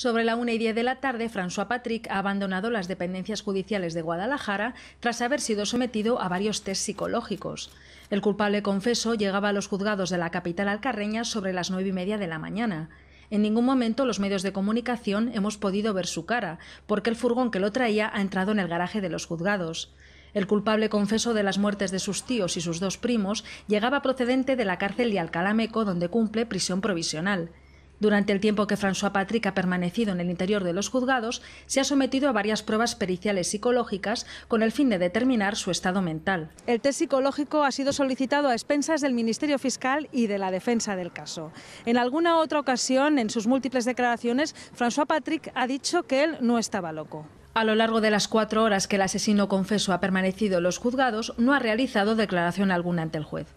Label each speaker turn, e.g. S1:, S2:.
S1: Sobre la una y 10 de la tarde, François Patrick ha abandonado las dependencias judiciales de Guadalajara tras haber sido sometido a varios test psicológicos. El culpable confeso llegaba a los juzgados de la capital alcarreña sobre las nueve y media de la mañana. En ningún momento los medios de comunicación hemos podido ver su cara, porque el furgón que lo traía ha entrado en el garaje de los juzgados. El culpable confeso de las muertes de sus tíos y sus dos primos llegaba procedente de la cárcel de Alcalameco, donde cumple prisión provisional. Durante el tiempo que François Patrick ha permanecido en el interior de los juzgados, se ha sometido a varias pruebas periciales psicológicas con el fin de determinar su estado mental. El test psicológico ha sido solicitado a expensas del Ministerio Fiscal y de la defensa del caso. En alguna otra ocasión, en sus múltiples declaraciones, François Patrick ha dicho que él no estaba loco. A lo largo de las cuatro horas que el asesino confeso ha permanecido en los juzgados, no ha realizado declaración alguna ante el juez.